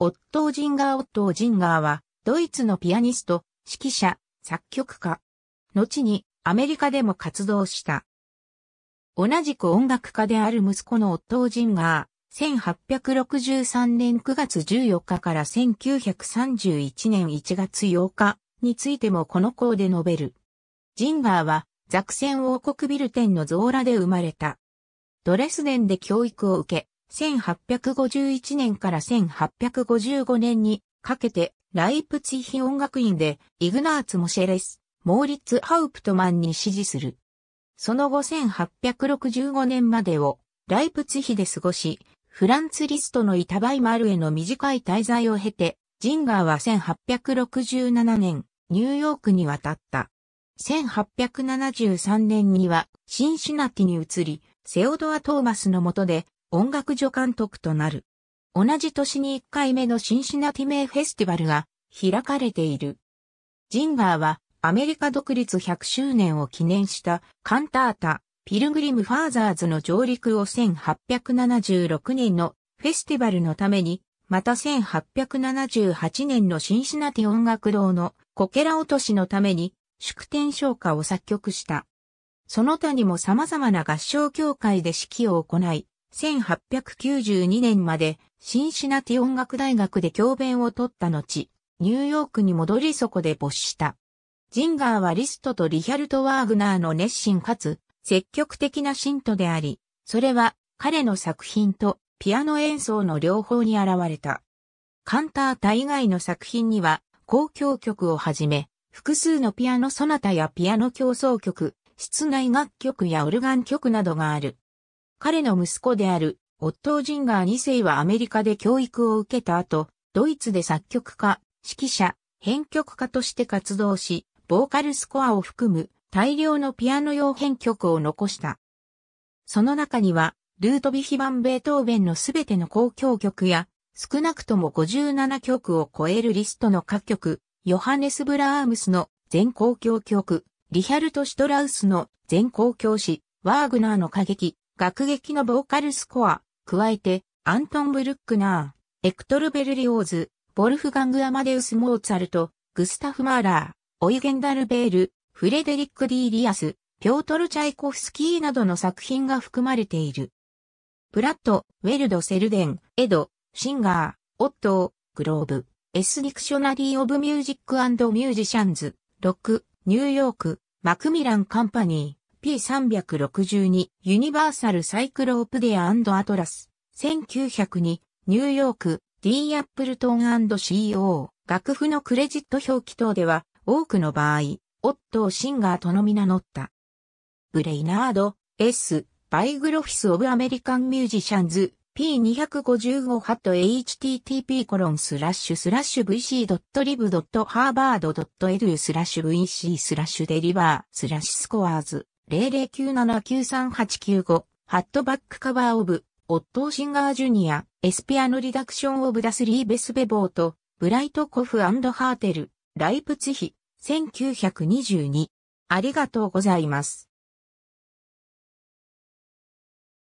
オットー・ジンガー・オットー・ジンガーは、ドイツのピアニスト、指揮者、作曲家。後に、アメリカでも活動した。同じく音楽家である息子のオットー・ジンガー、1863年9月14日から1931年1月8日についてもこの項で述べる。ジンガーは、ザクセン王国ビルテンのゾーラで生まれた。ドレスデンで教育を受け、1851年から1855年にかけてライプツィヒ音楽院でイグナーツ・モシェレス、モーリッツ・ハウプトマンに支持する。その後1865年までをライプツィヒで過ごし、フランツ・リストのイタバイマルへの短い滞在を経て、ジンガーは1867年、ニューヨークに渡った。1873年にはシンシナティに移り、セオドア・トーマスの下で音楽助監督となる。同じ年に1回目のシンシナティ名フェスティバルが開かれている。ジンガーはアメリカ独立100周年を記念したカンタータ、ピルグリム・ファーザーズの上陸を1876年のフェスティバルのために、また1878年のシンシナティ音楽堂のコケラ落としのために祝典唱歌を作曲した。その他にも様々な合唱協会で指揮を行い、1892年までシンシナティ音楽大学で教鞭を取った後、ニューヨークに戻りそこで没した。ジンガーはリストとリヒャルト・ワーグナーの熱心かつ積極的な信徒であり、それは彼の作品とピアノ演奏の両方に現れた。カンタータ以外の作品には公共曲をはじめ、複数のピアノソナタやピアノ競争曲、室内楽曲やオルガン曲などがある。彼の息子である、オットー・ジンガー2世はアメリカで教育を受けた後、ドイツで作曲家、指揮者、編曲家として活動し、ボーカルスコアを含む大量のピアノ用編曲を残した。その中には、ルートビヒバン・ベートーベンのすべての公共曲や、少なくとも57曲を超えるリストの各曲、ヨハネス・ブラームスの全公共曲、リヒャルト・シュトラウスの全公共詩、ワーグナーの歌劇、楽劇のボーカルスコア、加えて、アントン・ブルックナー、エクトル・ベルリオーズ、ボルフガング・アマデウス・モーツァルト、グスタフ・マーラー、オイゲン・ダルベール、フレデリック・ディリアス、ピョートル・チャイコフスキーなどの作品が含まれている。プラット、ウェルド・セルデン、エド、シンガー、オットー、グローブ、エス・ディクショナリー・オブ・ミュージック・アンド・ミュージシャンズ、ロック、ニューヨーク、マクミラン・カンパニー。P362 ユニバーサルサイクロープデアアトラス1902ニューヨーク D アップルトン &CO 楽譜のクレジット表記等では多くの場合、オットー・シンガーとのみ名乗った。ブレイナード、S、バイグロフィス・オブ・アメリカン・ミュージシャンズ、P255 ハット http コロンスラッシュスラッシュ vc.lib.harvard.edu スラッシュ vc スラッシュデリバースラッシュスコアーズ0097938995、ハットバックカバーオブ、オットーシンガージュニア、エスピアのリダクションオブダスリーベスベボーと、ブライトコフハーテル、ライプツヒ、1922。ありがとうございます。